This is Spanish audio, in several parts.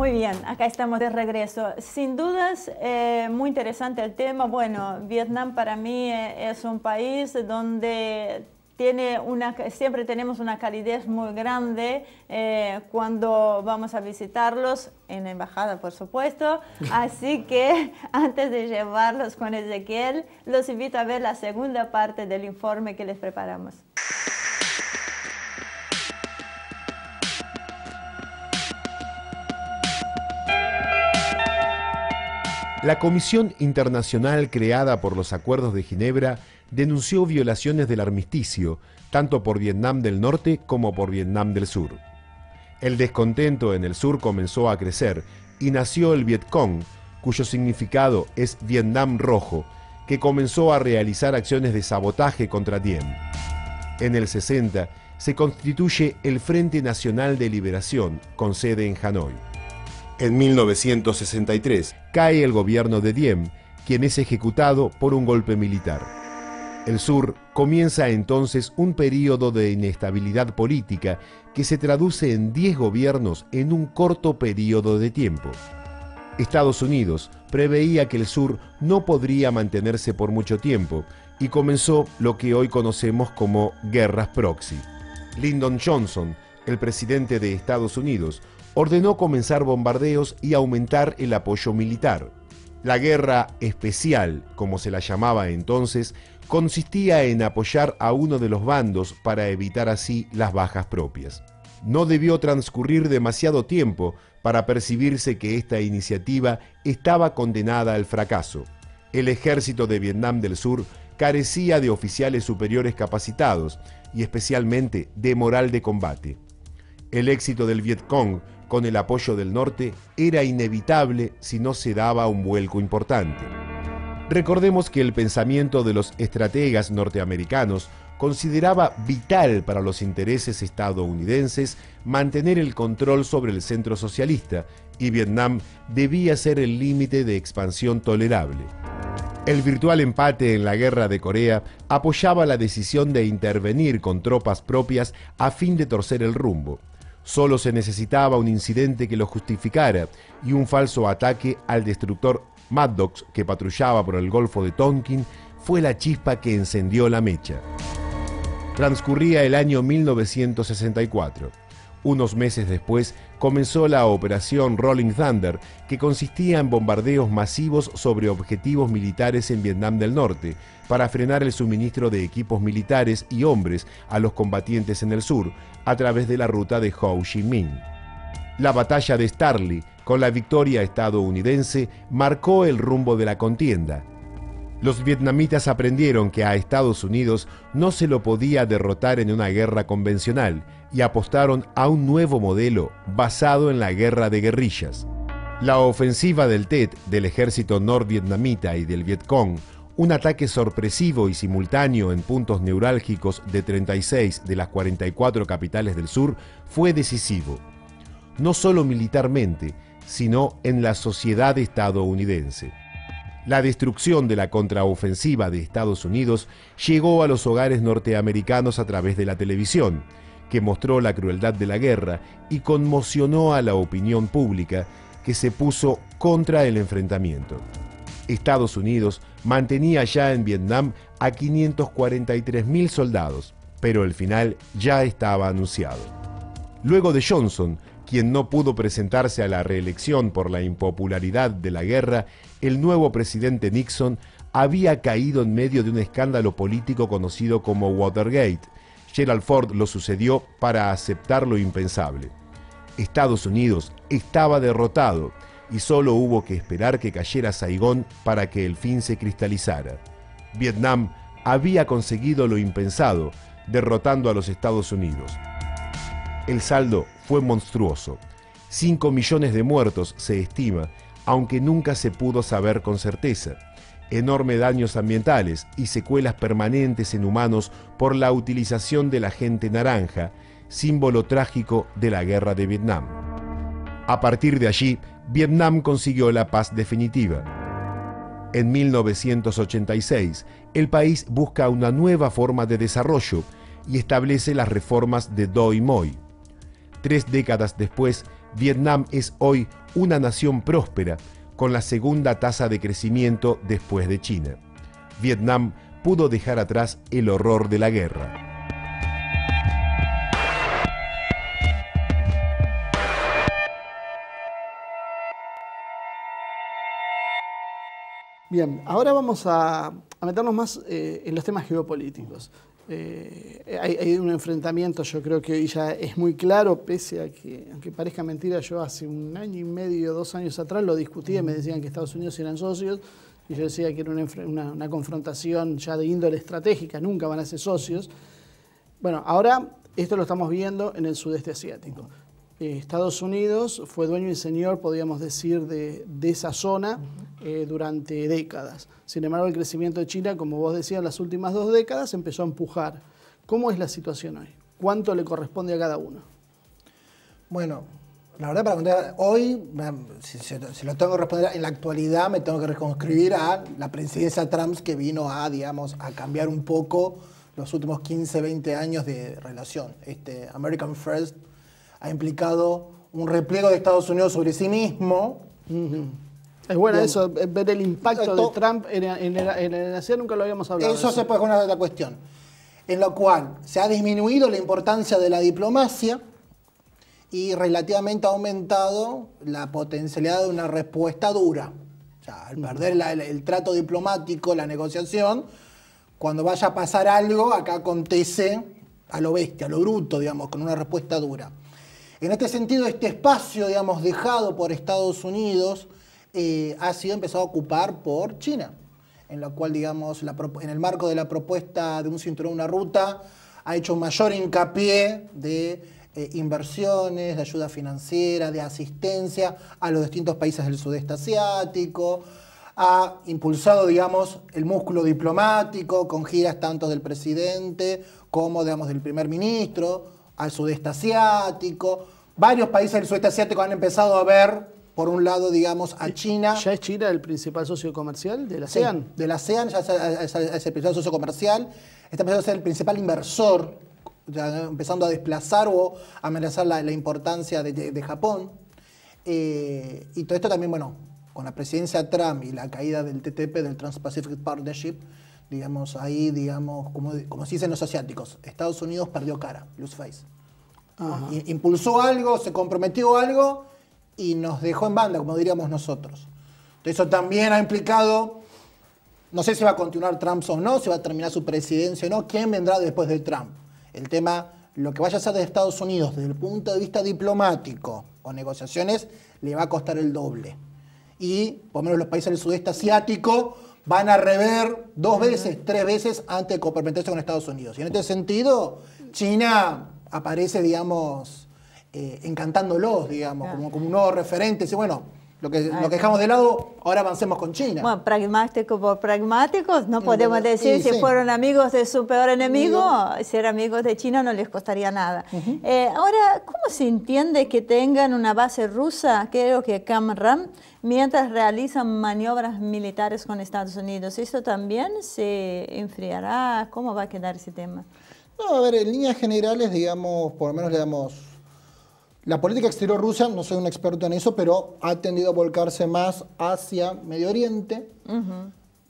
Muy bien, acá estamos de regreso. Sin dudas, eh, muy interesante el tema. Bueno, Vietnam para mí eh, es un país donde tiene una, siempre tenemos una calidez muy grande eh, cuando vamos a visitarlos, en la embajada por supuesto. Así que antes de llevarlos con Ezequiel, los invito a ver la segunda parte del informe que les preparamos. La Comisión Internacional creada por los Acuerdos de Ginebra denunció violaciones del armisticio, tanto por Vietnam del Norte como por Vietnam del Sur. El descontento en el sur comenzó a crecer y nació el Vietcong, cuyo significado es Vietnam Rojo, que comenzó a realizar acciones de sabotaje contra Diem. En el 60 se constituye el Frente Nacional de Liberación, con sede en Hanoi. En 1963 cae el gobierno de Diem, quien es ejecutado por un golpe militar. El sur comienza entonces un período de inestabilidad política que se traduce en 10 gobiernos en un corto período de tiempo. Estados Unidos preveía que el sur no podría mantenerse por mucho tiempo y comenzó lo que hoy conocemos como guerras proxy. Lyndon Johnson, el presidente de Estados Unidos, ordenó comenzar bombardeos y aumentar el apoyo militar. La guerra especial, como se la llamaba entonces, consistía en apoyar a uno de los bandos para evitar así las bajas propias. No debió transcurrir demasiado tiempo para percibirse que esta iniciativa estaba condenada al fracaso. El ejército de Vietnam del Sur carecía de oficiales superiores capacitados y especialmente de moral de combate. El éxito del Vietcong con el apoyo del norte era inevitable si no se daba un vuelco importante. Recordemos que el pensamiento de los estrategas norteamericanos consideraba vital para los intereses estadounidenses mantener el control sobre el centro socialista y Vietnam debía ser el límite de expansión tolerable. El virtual empate en la guerra de Corea apoyaba la decisión de intervenir con tropas propias a fin de torcer el rumbo. Solo se necesitaba un incidente que lo justificara y un falso ataque al destructor Maddox que patrullaba por el Golfo de Tonkin fue la chispa que encendió la mecha. Transcurría el año 1964. Unos meses después comenzó la operación Rolling Thunder, que consistía en bombardeos masivos sobre objetivos militares en Vietnam del Norte, para frenar el suministro de equipos militares y hombres a los combatientes en el sur, a través de la ruta de Ho Chi Minh. La batalla de Starley, con la victoria estadounidense, marcó el rumbo de la contienda. Los vietnamitas aprendieron que a Estados Unidos no se lo podía derrotar en una guerra convencional, y apostaron a un nuevo modelo basado en la guerra de guerrillas. La ofensiva del TET, del ejército norvietnamita y del Vietcong, un ataque sorpresivo y simultáneo en puntos neurálgicos de 36 de las 44 capitales del sur, fue decisivo, no solo militarmente, sino en la sociedad estadounidense. La destrucción de la contraofensiva de Estados Unidos llegó a los hogares norteamericanos a través de la televisión, que mostró la crueldad de la guerra y conmocionó a la opinión pública que se puso contra el enfrentamiento. Estados Unidos mantenía ya en Vietnam a 543.000 soldados, pero el final ya estaba anunciado. Luego de Johnson, quien no pudo presentarse a la reelección por la impopularidad de la guerra, el nuevo presidente Nixon había caído en medio de un escándalo político conocido como Watergate, Gerald Ford lo sucedió para aceptar lo impensable. Estados Unidos estaba derrotado y solo hubo que esperar que cayera Saigón para que el fin se cristalizara. Vietnam había conseguido lo impensado, derrotando a los Estados Unidos. El saldo fue monstruoso. 5 millones de muertos se estima, aunque nunca se pudo saber con certeza. Enorme daños ambientales y secuelas permanentes en humanos por la utilización de la gente naranja, símbolo trágico de la guerra de Vietnam. A partir de allí, Vietnam consiguió la paz definitiva. En 1986, el país busca una nueva forma de desarrollo y establece las reformas de Doi Moi. Tres décadas después, Vietnam es hoy una nación próspera con la segunda tasa de crecimiento después de China. Vietnam pudo dejar atrás el horror de la guerra. Bien, ahora vamos a, meternos más eh, en los temas geopolíticos. Eh, hay, un enfrentamiento, yo creo que hoy ya es muy claro, pese a que, aunque parezca mentira, yo hace un año y medio, dos años atrás lo discutí, me decían que Estados Unidos eran socios, y yo decía que era una, confrontación ya de índole estratégica, nunca van a ser socios. Bueno, ahora esto lo estamos viendo en el sudeste asiático. Eh, Estados Unidos fue dueño y señor, podríamos decir, de, esa zona. Eh, durante décadas. Sin embargo, el crecimiento de China, como vos decías, las últimas dos décadas empezó a empujar. ¿Cómo es la situación hoy? ¿Cuánto le corresponde a cada uno? Bueno, la verdad para contar, hoy, si, lo tengo que responder, en la actualidad me tengo que reconstruir a la presidencia Trump que vino a, digamos, a cambiar un poco los últimos 15, 20 años de relación. Este, American First ha implicado un repliego de Estados Unidos sobre sí mismo, es bueno eso, eh, ver el impacto de Trump en, en, en, la nunca lo habíamos hablado. Eso, se puede poner la cuestión, en lo cual se ha disminuido la importancia de la diplomacia y relativamente ha aumentado la potencialidad de una respuesta dura. O al mm. perder el, el trato diplomático, la negociación, cuando vaya a pasar algo, acá acontece a lo bestia, a lo bruto, digamos, con una respuesta dura. En este sentido, este espacio, digamos, dejado por Estados Unidos, ha sido empezado a ocupar por China, en la cual, digamos, en el marco de la propuesta de un cinturón, una ruta, ha hecho mayor hincapié de eh, inversiones, de ayuda financiera, de asistencia a los distintos países del sudeste asiático, ha impulsado, digamos, el músculo diplomático con giras tanto del presidente como, digamos, del primer ministro al sudeste asiático. Varios países del sudeste asiático han empezado a ver por un lado, digamos, a China. ¿Ya es China el principal socio comercial de la ASEAN? de la ASEAN ya es, el principal socio comercial, está empezando a ser el principal inversor, ya empezando a desplazar o amenazar la, importancia de, Japón. Eh, y todo esto también, bueno, con la presidencia Trump y la caída del TTP, del Trans-Pacific Partnership, digamos, ahí, digamos, como, como se dicen los asiáticos, Estados Unidos perdió cara, lose face. Impulsó algo, se comprometió algo y nos dejó en banda, como diríamos nosotros. Entonces Eso también ha implicado, no sé si va a continuar Trump o no, si va a terminar su presidencia o no, quién vendrá después de Trump. El tema, lo que vaya a ser de Estados Unidos desde el punto de vista diplomático o negociaciones, le va a costar el doble. Y por lo menos los países del sudeste asiático van a rever dos veces, tres veces antes de comprometerse con Estados Unidos. Y en este sentido, China aparece, digamos, eh, encantándolos, digamos, como, como un nuevo referente. bueno, lo que, lo que dejamos de lado, ahora avancemos con China. Bueno, pragmáticos por pragmáticos, no eh, podemos eh, decir si fueron amigos de su peor enemigo, Si ser amigos de China no les costaría nada. ahora, ¿cómo se entiende que tengan una base rusa, creo que Ram, mientras realizan maniobras militares con Estados Unidos? ¿Esto también se enfriará? ¿Cómo va a quedar ese tema? No, a ver, en líneas generales, digamos, por lo menos le damos la política exterior rusa, no soy un experto en eso, pero ha tendido a volcarse más hacia Medio Oriente.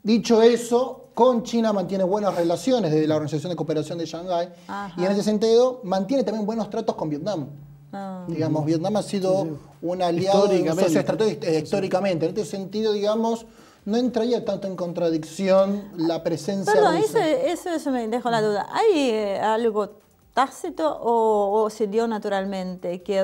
Dicho eso, con China mantiene buenas relaciones desde la Organización de Cooperación de Shanghái y en ese sentido mantiene también buenos tratos con Vietnam. Ah. Digamos, Vietnam ha sido un aliado históricamente. históricamente. En este sentido, digamos, no entraría tanto en contradicción la presencia de Eso, eso, eso me dejó la duda. ¿Hay eh, algo tácito o, se dio naturalmente que,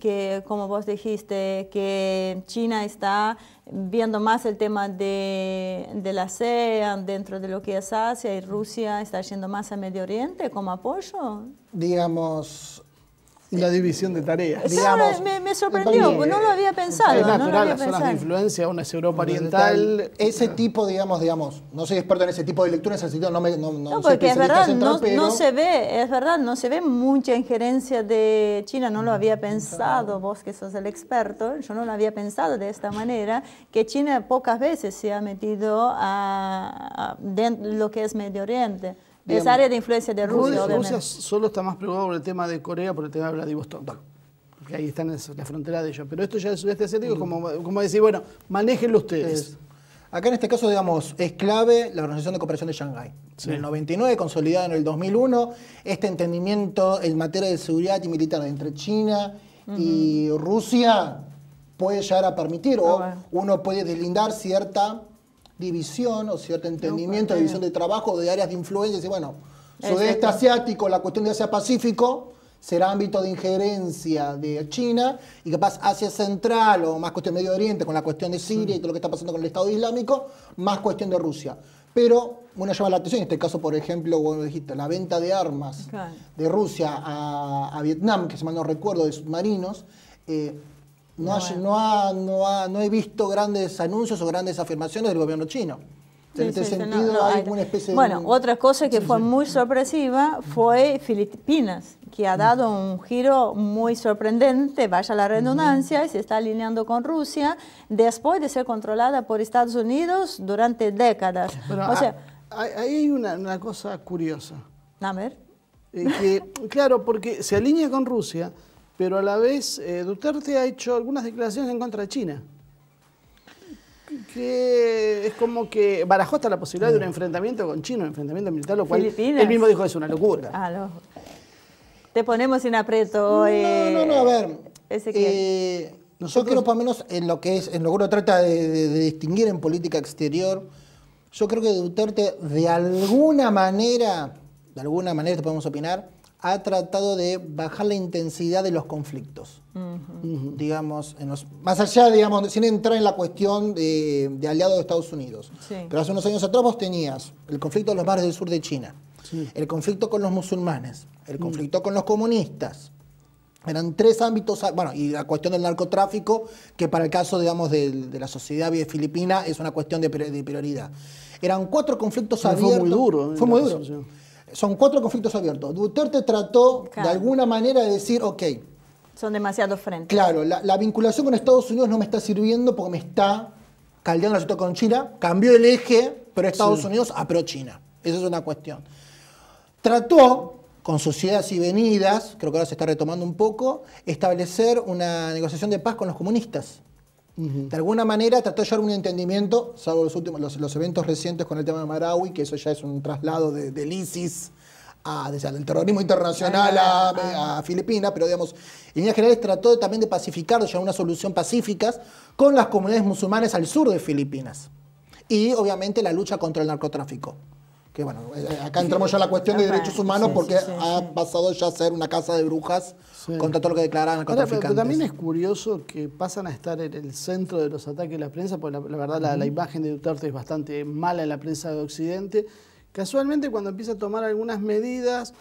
que, como vos dijiste, que China está viendo más el tema de, de la Sea dentro de lo que es Asia y Rusia está yendo más a Medio Oriente como apoyo? Digamos, la división de tareas. me, sorprendió, porque no lo había pensado. Es natural, las de influencia, una es Europa Oriental. Ese tipo, digamos, digamos, no soy experto en ese tipo de lecturas, así no No, no, porque es verdad, no, se ve, es verdad, no se ve mucha injerencia de China, no lo había mm, pensado, vos que sos el experto, yo no lo había pensado de esta manera, que China pocas veces se ha metido a, de, lo que es Medio Oriente es em, área de influencia de Rusia. Rusia, Rusia solo está más preocupado por el tema de Corea, por el tema de Vladivostok. Porque ahí están la frontera de ellos. Pero esto ya es sudeste asiático, mm. como, como decir, bueno, manéjenlo ustedes. Acá en este caso, digamos, es clave la Organización de Cooperación de Shanghái. En el 99, consolidada en el 2001, este entendimiento en materia de seguridad y militar entre China y Rusia puede llegar a permitir, o uno puede deslindar cierta división o cierto entendimiento de división de trabajo, de áreas de influencia, y bueno, sudeste asiático, la cuestión de Asia-Pacífico, será ámbito de injerencia de China y capaz Asia Central o más cuestión Medio Oriente con la cuestión de Siria y mm. todo lo que está pasando con el Estado Islámico, más cuestión de Rusia. Pero bueno llama la atención, en este caso, por ejemplo, bueno dijiste, la venta de armas de Rusia a, Vietnam, que se mal no recuerdo, de submarinos, eh, no, no, ha, no, he visto grandes anuncios o grandes afirmaciones del gobierno chino. En este sentido hay una especie Bueno, otra cosa que fue muy sorpresiva fue Filipinas, que ha dado mm. un giro muy sorprendente, vaya la redundancia, y mm. se está alineando con Rusia, después de ser controlada por Estados Unidos durante décadas. o sea, ah, hay, una, cosa curiosa. A ver. Eh, claro, porque se alinea con Rusia, pero a la vez eh, Duterte ha hecho algunas declaraciones en contra de China. Que es como que barajó hasta la posibilidad de un mm. enfrentamiento con China, un enfrentamiento militar, lo cual ¿Filipinas? él mismo dijo es una locura. Ah, te ponemos en aprieto. Eh, no, no, no, eh, a ver. Eh, nosotros, creo, por menos, en lo que es, en lo que uno trata de, de distinguir en política exterior, yo creo que Duterte, de alguna manera, de alguna manera, te podemos opinar, ha tratado de bajar la intensidad de los conflictos. Digamos, más allá, digamos, sin entrar en la cuestión de, de aliado de Estados Unidos. Pero hace unos años atrás vos tenías el conflicto de los mares del sur de China, el conflicto con los musulmanes, el mm. conflicto con los comunistas. Eran tres ámbitos, ah, bueno, y la cuestión del narcotráfico, que para el caso, digamos, de, la sociedad filipina es una cuestión de, prioridad. Eran cuatro conflictos abiertos. Fue muy duro. Eh, fue muy duro. Son cuatro conflictos abiertos. Duterte trató de alguna manera de decir, ok. Son demasiados frentes. Claro, la, vinculación con Estados Unidos no me está sirviendo porque me está caldeando la situación con China. Cambió el eje, pero Estados Unidos a pro-China. Esa es una cuestión. Trató, con sociedades y venidas, creo que ahora se está retomando un poco, establecer una negociación de paz con los comunistas. De alguna manera trató de llegar un entendimiento, salvo los, últimos, los, eventos recientes con el tema de Marawi, que eso ya es un traslado de, del ISIS a, del terrorismo internacional ah, ah. a, Filipinas, pero digamos, en líneas generales trató también de pacificar, de a una solución pacífica con las comunidades musulmanas al sur de Filipinas. Y obviamente la lucha contra el narcotráfico que bueno, eh, acá entramos ya a la cuestión de derechos humanos porque ha pasado ya a ser una casa de brujas contra todo lo que declaran los pero también es curioso que pasan a estar en el centro de los ataques de la prensa, porque la, verdad la, la, imagen de Duterte es bastante mala en la prensa de Occidente. Casualmente cuando empieza a tomar algunas medidas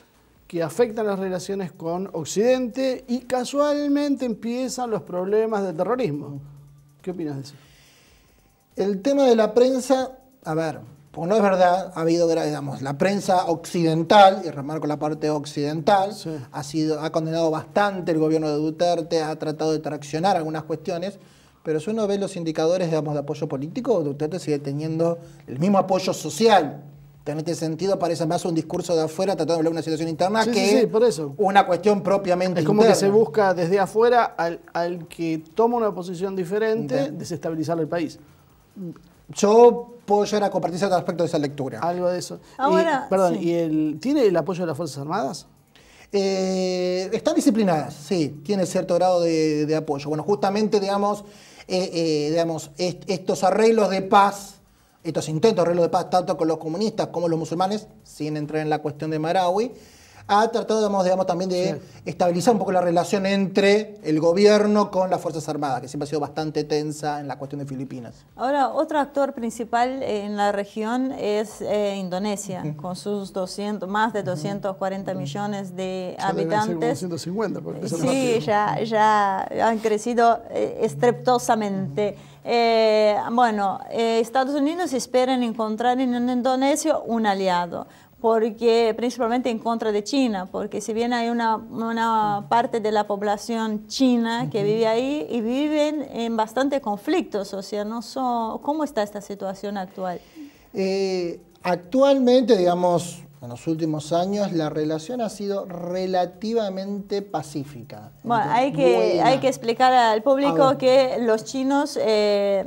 que afectan las relaciones con Occidente y casualmente empiezan los problemas de terrorismo. ¿Qué opinas de eso? El tema de la prensa, a ver, pues no es verdad, ha habido, digamos, la prensa occidental, y remarco la parte occidental, ha, sido, ha condenado bastante el gobierno de Duterte, ha tratado de traccionar algunas cuestiones, pero si uno ve los indicadores, digamos, de apoyo político, Duterte sigue teniendo el mismo apoyo social. En este sentido parece más un discurso de afuera tratando de hablar de una situación interna que una cuestión propiamente Es como que se busca desde afuera al, que toma una posición diferente desestabilizar el país yo puedo llegar a compartir ciertos aspecto de esa lectura. Algo de eso. perdón, ¿y el, tiene el apoyo de las Fuerzas Armadas? Eh, están disciplinadas, sí, tiene cierto grado de, apoyo. Bueno, justamente, digamos, eh, eh, digamos estos arreglos de paz, estos intentos de arreglos de paz, tanto con los comunistas como los musulmanes, sin entrar en la cuestión de Marawi, ha tratado, digamos, también de estabilizar un poco la relación entre el gobierno con las Fuerzas Armadas, que siempre ha sido bastante tensa en la cuestión de Filipinas. Ahora, otro actor principal en la región es eh, Indonesia, con sus 200, más de 240 millones de habitantes. 250, sí, ya, ya han crecido eh, estreptosamente. Eh, bueno, Estados Unidos esperan encontrar en Indonesia un aliado, porque principalmente en contra de China, porque si bien hay una, parte de la población china que vive ahí y viven en bastante conflictos, o sea, no son, ¿cómo está esta situación actual? Eh, actualmente, digamos, en los últimos años la relación ha sido relativamente pacífica. hay que, explicar al público que los chinos, eh,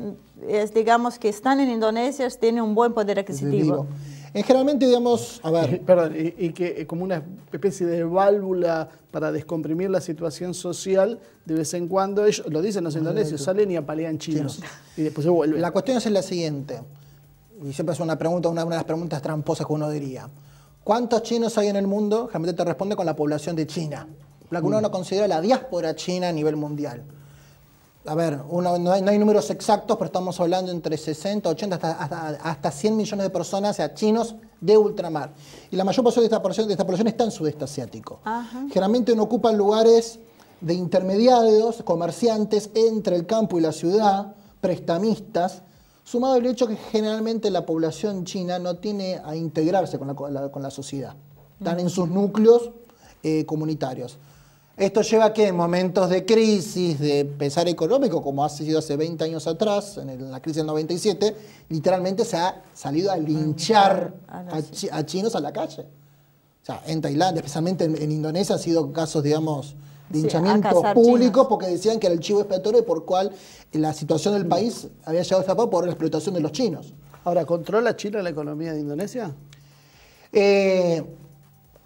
digamos que están en Indonesia, tienen un buen poder adquisitivo. En generalmente, digamos, a ver... Perdón, y, que eh, como una especie de válvula para descomprimir la situación social, de vez en cuando ellos, lo dicen los indonesios, salen y apalean chinos. Y después se vuelven. La cuestión es la siguiente, y siempre es una pregunta, una, una de las preguntas tramposas que uno diría. ¿Cuántos chinos hay en el mundo? Generalmente te responde con la población de China. La que uno mm. no considera la diáspora china a nivel mundial a ver, no, hay, números exactos, pero estamos hablando entre 60, 80, hasta, 100 millones de personas, o sea, chinos de ultramar. Y la mayor parte de esta población, de esta población está en sudeste asiático. Generalmente no ocupan lugares de intermediarios, comerciantes entre el campo y la ciudad, prestamistas, sumado al hecho que generalmente la población china no tiene a integrarse con la, sociedad. Están en sus núcleos eh, comunitarios. Esto lleva a que en momentos de crisis, de pesar económico, como ha sido hace 20 años atrás, en la crisis del 97, literalmente se ha salido a ah, linchar ah, a, chinos a la calle. O sea, en Tailandia, especialmente en, Indonesia, han sido casos, digamos, de hinchamientos público públicos porque decían que era el chivo expiatorio por cual la situación del mm. país había llegado a esta por la explotación de los chinos. Ahora, ¿controla China la economía de Indonesia? Eh,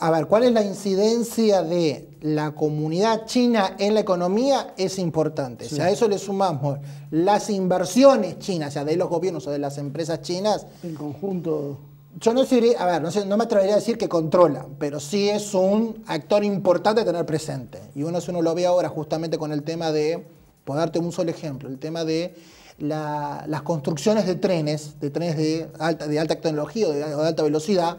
a ver, ¿cuál es la incidencia de la comunidad china en la economía? Es importante. Si a eso le sumamos las inversiones chinas, o sea, de los gobiernos o de las empresas chinas. En conjunto. Yo no sé, a ver, no, sé, no me atrevería a decir que controla, pero sí es un actor importante a tener presente. Y uno, si uno lo ve ahora justamente con el tema de, por darte un solo ejemplo, el tema de las construcciones de trenes, de trenes de alta, de alta tecnología o de alta velocidad,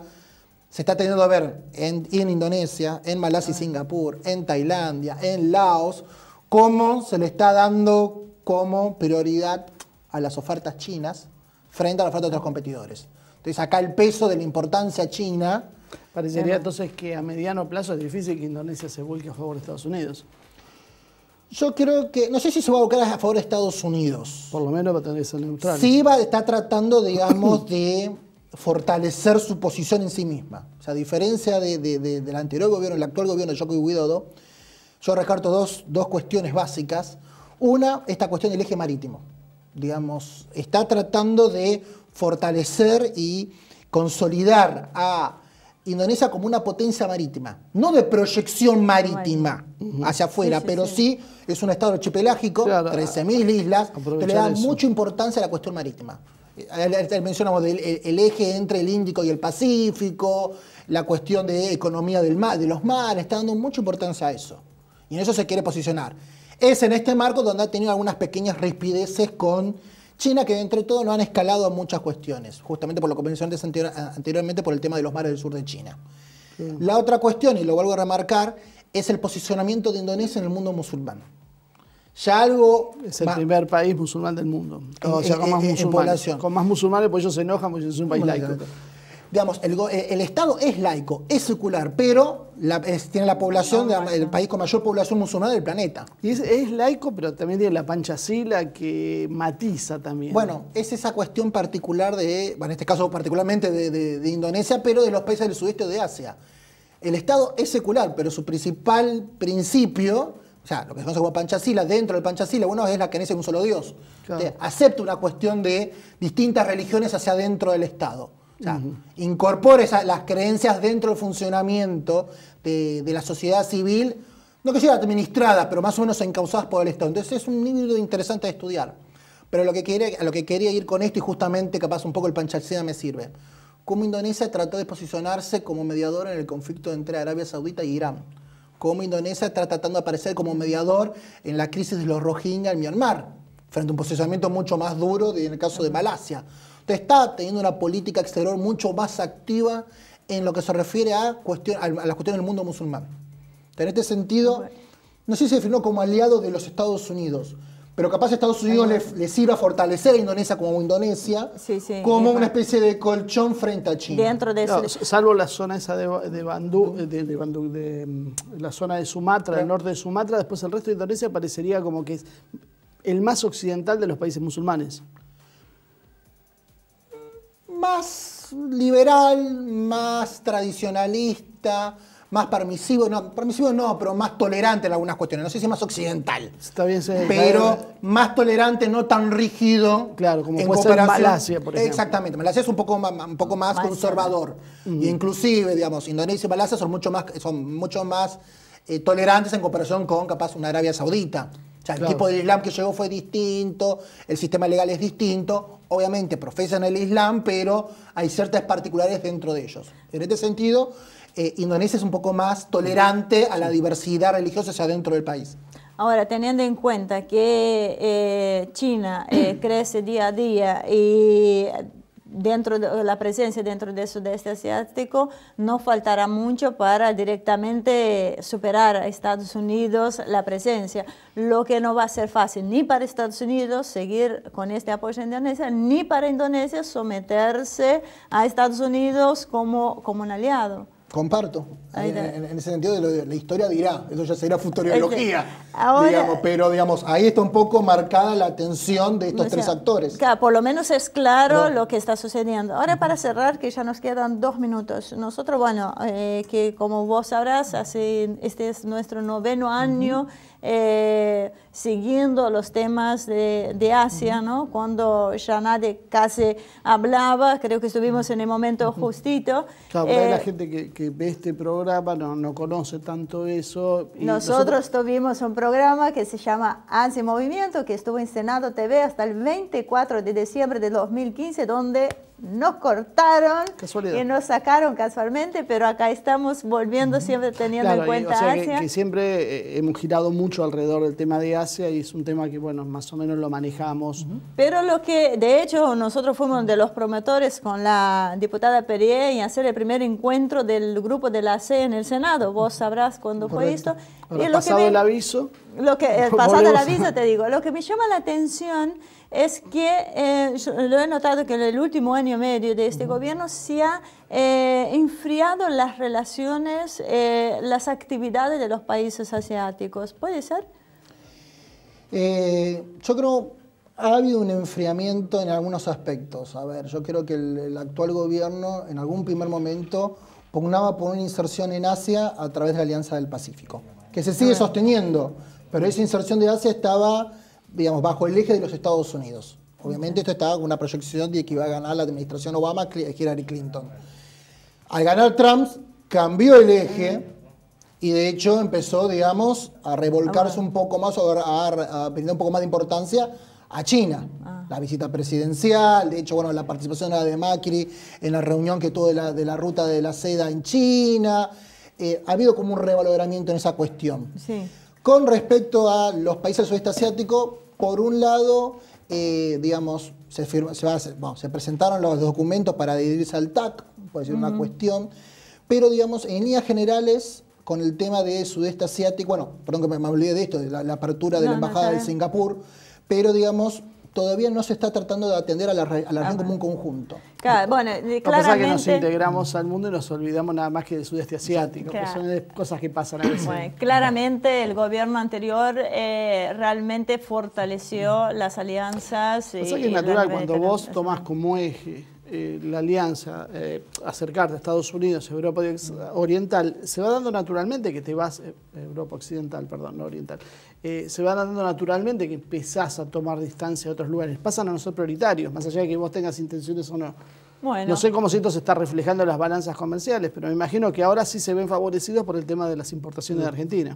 se está teniendo a ver en, Indonesia, en Malasia y ah. Singapur, en Tailandia, en Laos, cómo se le está dando como prioridad a las ofertas chinas frente a las ofertas de otros ah. competidores. Entonces acá el peso de la importancia china... Parecería entonces que a mediano plazo es difícil que Indonesia se vuelque a favor de Estados Unidos. Yo creo que, no sé si se va a volcar a favor de Estados Unidos. Por lo menos va a tener que ser neutral. Sí va a estar tratando, digamos, de fortalecer su posición en sí misma. a diferencia del anterior gobierno, el actual gobierno de Joko Widodo, yo recarto dos, cuestiones básicas. Una, esta cuestión del eje marítimo. Digamos, está tratando de fortalecer y consolidar a Indonesia como una potencia marítima, no de proyección marítima hacia afuera, pero sí. es un estado archipelágico, 13.000 islas, que le da mucha importancia a la cuestión marítima. Eh, mencionamos el, eje entre el Índico y el Pacífico, la cuestión de economía del mar, de los mares, está dando mucha importancia a eso. Y en eso se quiere posicionar. Es en este marco donde ha tenido algunas pequeñas rispideces con China, que entre todo no han escalado a muchas cuestiones, justamente por lo que mencioné anteriormente por el tema de los mares del sur de China. La otra cuestión, y lo vuelvo a remarcar, es el posicionamiento de Indonesia en el mundo musulmán ya algo... Es el primer país musulmán del mundo. con más musulmanes. pues ellos se enojan porque es un país laico. Digamos, eh, el, Estado es laico, es secular, pero tiene la población, el país con mayor población musulmana del planeta. Y es, laico, pero también tiene la panchasila que matiza también. Bueno, es esa cuestión particular de, en este caso particularmente de, de Indonesia, pero de los países del sudeste de Asia. El Estado es secular, pero su principal principio o sea, lo que se conoce como panchasila, dentro del panchasila, bueno, es la que en un solo Dios. Este, acepta una cuestión de distintas religiones hacia dentro del Estado. O sea, incorpora las creencias dentro del funcionamiento de, la sociedad civil, no que sea administrada, pero más o menos encauzadas por el Estado. Entonces es un libro interesante de estudiar. Pero lo que quería, lo que quería ir con esto, y justamente capaz un poco el panchasila me sirve, cómo Indonesia trató de posicionarse como mediador en el conflicto entre Arabia Saudita y Irán como Indonesia está tratando de aparecer como mediador en la crisis de los Rohingya en Myanmar, frente a un posicionamiento mucho más duro en el caso de Malasia. Entonces está teniendo una política exterior mucho más activa en lo que se refiere a, cuestión, a las cuestiones del mundo musulmán. En este sentido, no sé si se definió como aliado de los Estados Unidos, pero capaz Estados Unidos le, le, sirva fortalecer a Indonesia como Indonesia, como una especie de colchón frente a China. Dentro de salvo la zona esa de, eh, mm, la zona de Sumatra, el norte de Sumatra, después el resto de Indonesia parecería como que es el más occidental de los países musulmanes. Más liberal, más tradicionalista, más permisivo, no, permisivo no, pero más tolerante en algunas cuestiones. No sé si es más occidental. Está bien, Pero más tolerante, no tan rígido. Claro, como en puede Malasia, por ejemplo. Exactamente. Malasia es un poco, un poco más, conservador. E inclusive, digamos, Indonesia y Malasia son mucho más, son mucho más eh, tolerantes en comparación con, capaz, una Arabia Saudita. O sea, el tipo de Islam que llegó fue distinto, el sistema legal es distinto. Obviamente profesan el Islam, pero hay ciertas particulares dentro de ellos. En este sentido, eh, Indonesia es un poco más tolerante a la diversidad religiosa dentro del país. Ahora, teniendo en cuenta que eh, China eh, crece día a día y dentro de la presencia dentro del sudeste asiático no faltará mucho para directamente superar a Estados Unidos la presencia, lo que no va a ser fácil ni para Estados Unidos seguir con este apoyo a Indonesia, ni para Indonesia someterse a Estados Unidos como, como un aliado. Comparto. En, ese sentido, la historia dirá, eso ya será futurología. pero digamos, ahí está un poco marcada la tensión de estos tres actores. por lo menos es claro lo que está sucediendo. Ahora, para cerrar, que ya nos quedan dos minutos. Nosotros, bueno, eh, que como vos sabrás, hace, este es nuestro noveno año siguiendo los temas de, de Asia, ¿no? Cuando nadie casi hablaba, creo que estuvimos en el momento justito. Claro, la eh, gente que, que, ve este programa no, no conoce tanto eso. nosotros, tuvimos un programa que se llama en Movimiento, que estuvo en Senado TV hasta el 24 de diciembre de 2015, donde nos cortaron que nos sacaron casualmente, pero acá estamos volviendo siempre teniendo en cuenta y, Asia. Que, siempre eh, hemos girado mucho alrededor del tema de Asia y es un tema que, bueno, más o menos lo manejamos. Pero lo que, de hecho, nosotros fuimos de los promotores con la diputada Perier y hacer el primer encuentro del grupo de la C en el Senado. Vos sabrás cuándo fue esto. y pasado el aviso, lo que eh, pasando la aviso te digo, lo que me llama la atención es que eh, lo he notado que en el último año y medio de este gobierno se ha eh, enfriado las relaciones, las actividades de los países asiáticos. ¿Puede ser? yo creo ha habido un enfriamiento en algunos aspectos. A ver, yo creo que el, el actual gobierno en algún primer momento pugnaba por una inserción en Asia a través de la Alianza del Pacífico, que se sigue ah. sosteniendo. Pero esa inserción de Asia estaba, digamos, bajo el eje de los Estados Unidos. Obviamente esto estaba con una proyección de que iba a ganar la administración Obama, Hillary Clinton. Al ganar Trump, cambió el eje y de hecho empezó, digamos, a revolcarse un poco más, a, a, a un poco más de importancia a China. Ah. La visita presidencial, de hecho, bueno, la participación de Macri en la reunión que tuvo de la, ruta de la seda en China. Eh, ha habido como un revaloramiento en esa cuestión. Sí. Con respecto a los países del sudeste asiático, por un lado, eh, digamos, se, presentaron los documentos para adherirse al TAC, puede ser una cuestión, pero digamos, en líneas generales, con el tema de sudeste asiático, bueno, perdón que me, me olvidé de esto, de la, apertura de la embajada de Singapur, pero digamos, todavía no se está tratando de atender a la, a región ah. como un conjunto. Claro, bueno, A eh, pesar que nos integramos al mundo y nos olvidamos nada más que del sudeste asiático, que son cosas que pasan a veces. claramente el gobierno anterior eh, realmente fortaleció las alianzas. O que es natural, cuando vos tomás como eje eh, la alianza, eh, acercarte a Estados Unidos, Europa Oriental, se va dando naturalmente que te vas, eh, Europa Occidental, perdón, no Oriental, eh, se va dando naturalmente que empezás a tomar distancia de otros lugares, pasan a no ser prioritarios, más allá de que vos tengas intenciones o no. No sé cómo esto se está reflejando en las balanzas comerciales, pero me imagino que ahora sí se ven favorecidos por el tema de las importaciones de Argentina.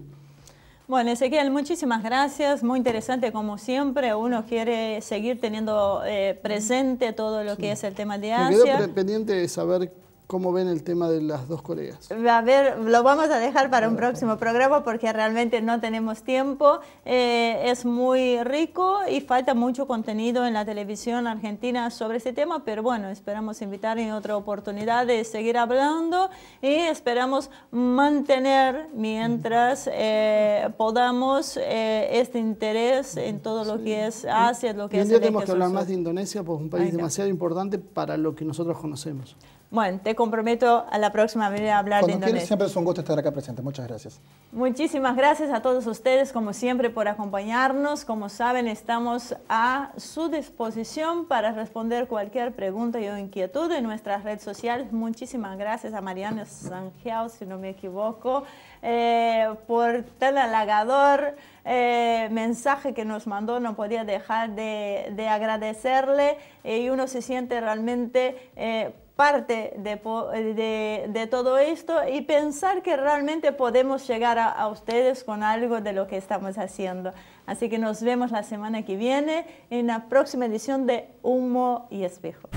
Bueno, Ezequiel, muchísimas gracias. Muy interesante, como siempre. Uno quiere seguir teniendo eh, presente todo lo que es el tema de Asia. pendiente de saber ¿Cómo ven el tema de las dos Coreas? A ver, lo vamos a dejar para un próximo programa porque realmente no tenemos tiempo. Eh, es muy rico y falta mucho contenido en la televisión argentina sobre este tema, pero bueno, esperamos invitar en otra oportunidad de seguir hablando y esperamos mantener mientras eh, podamos eh, este interés en todo lo que es Asia, lo que es... en día tenemos que hablar más de Indonesia, pues un país demasiado importante para lo que nosotros conocemos. Bueno, te comprometo a la próxima vez a hablar de Indonesia. siempre es un gusto estar acá presente. Muchas gracias. Muchísimas gracias a todos ustedes, como siempre, por acompañarnos. Como saben, estamos a su disposición para responder cualquier pregunta o inquietud en nuestras redes sociales. Muchísimas gracias a Mariana Sangeau, si no me equivoco, eh, por tan halagador eh, mensaje que nos mandó. No podía dejar de, agradecerle eh, y uno se siente realmente parte eh, de, todo esto y pensar que realmente podemos llegar a, ustedes con algo de lo que estamos haciendo. Así que nos vemos la semana que viene en la próxima edición de Humo y Espejo.